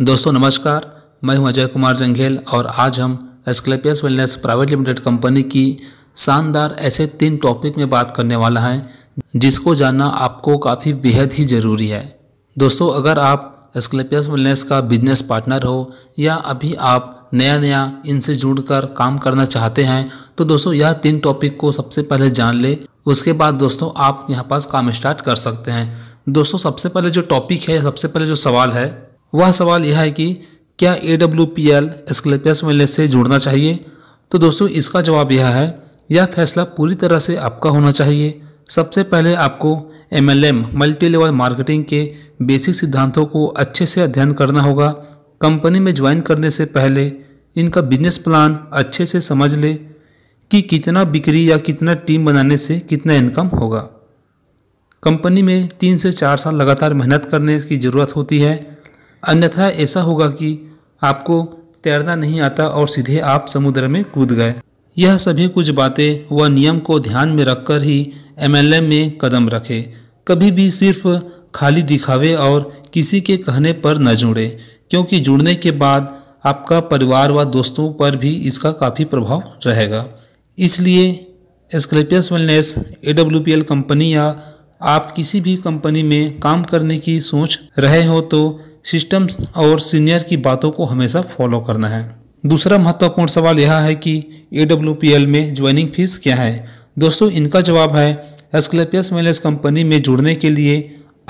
दोस्तों नमस्कार मैं हूं अजय कुमार जंघेल और आज हम Asclepius wellness private limited company की शानदार ऐसे तीन टॉपिक में बात करने वाला है जिसको जानना आपको काफ़ी बेहद ही ज़रूरी है दोस्तों अगर आप एस्क्लेपियस वेलनेस का बिजनेस पार्टनर हो या अभी आप नया नया इनसे जुड़कर काम करना चाहते हैं तो दोस्तों यह तीन टॉपिक को सबसे पहले जान ले उसके बाद दोस्तों आप यहाँ पास काम स्टार्ट कर सकते हैं दोस्तों सबसे पहले जो टॉपिक है सबसे पहले जो सवाल है वह सवाल यह है कि क्या A W P L Asclepius मेले से जुड़ना चाहिए तो दोस्तों इसका जवाब यह है यह फैसला पूरी तरह से आपका होना चाहिए सबसे पहले आपको M L M multi level marketing के बेसिक सिद्धांतों को अच्छे से अध्ययन करना होगा कंपनी में ज्वाइन करने से पहले इनका बिजनेस प्लान अच्छे से समझ ले कि कितना बिक्री या कितना टीम बनाने से कितना इनकम होगा कंपनी में तीन से चार साल लगातार मेहनत करने की ज़रूरत होती है अन्यथा ऐसा होगा कि आपको तैरना नहीं आता और सीधे आप समुद्र में कूद गए यह सभी कुछ बातें व नियम को ध्यान में रखकर ही एमएलएम में कदम रखें कभी भी सिर्फ खाली दिखावे और किसी के कहने पर न जुड़े क्योंकि जुड़ने के बाद आपका परिवार व दोस्तों पर भी इसका काफ़ी प्रभाव रहेगा इसलिए एस्कलेपियस वेलनेस ए कंपनी या आप किसी भी कंपनी में काम करने की सोच रहे हो तो सिस्टम्स और सीनियर की बातों को हमेशा फॉलो करना है दूसरा महत्वपूर्ण सवाल यह है कि ए में ज्वाइनिंग फीस क्या है दोस्तों इनका जवाब है एस्कलेपियस मेलेस कंपनी में जुड़ने के लिए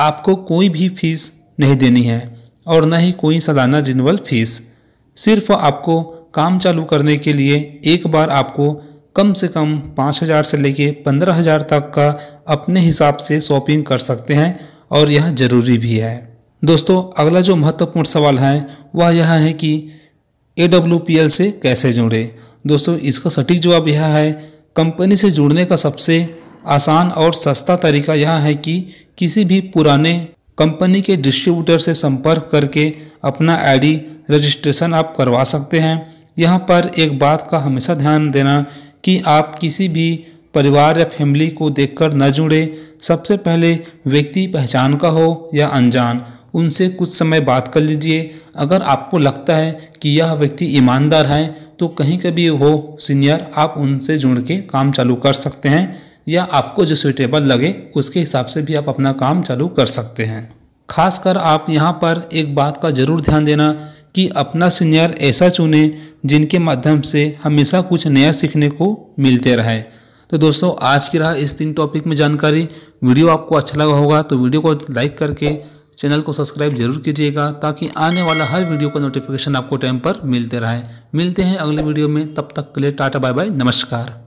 आपको कोई भी फीस नहीं देनी है और न ही कोई सालाना रिनवल फीस सिर्फ आपको काम चालू करने के लिए एक बार आपको कम से कम पाँच हज़ार से लेके पंद्रह हज़ार तक का अपने हिसाब से शॉपिंग कर सकते हैं और यह ज़रूरी भी है दोस्तों अगला जो महत्वपूर्ण सवाल है वह यह है कि ए से कैसे जुड़े दोस्तों इसका सटीक जवाब यह है कंपनी से जुड़ने का सबसे आसान और सस्ता तरीका यह है कि किसी भी पुराने कंपनी के डिस्ट्रीब्यूटर से संपर्क करके अपना आईडी रजिस्ट्रेशन आप करवा सकते हैं यहाँ पर एक बात का हमेशा ध्यान देना कि आप किसी भी परिवार या फैमिली को देखकर न जुड़े सबसे पहले व्यक्ति पहचान का हो या अनजान उनसे कुछ समय बात कर लीजिए अगर आपको लगता है कि यह व्यक्ति ईमानदार है तो कहीं कभी हो सीनियर आप उनसे जुड़ के काम चालू कर सकते हैं या आपको जो सूटेबल लगे उसके हिसाब से भी आप अपना काम चालू कर सकते हैं खासकर आप यहाँ पर एक बात का ज़रूर ध्यान देना कि अपना सीनियर ऐसा चुने जिनके माध्यम से हमेशा कुछ नया सीखने को मिलते रहे तो दोस्तों आज की रहा इस तीन टॉपिक में जानकारी वीडियो आपको अच्छा लगा होगा तो वीडियो को लाइक करके चैनल को सब्सक्राइब जरूर कीजिएगा ताकि आने वाला हर वीडियो का नोटिफिकेशन आपको टाइम पर मिलते रहे मिलते हैं अगले वीडियो में तब तक के लिए टाटा बाय बाय नमस्कार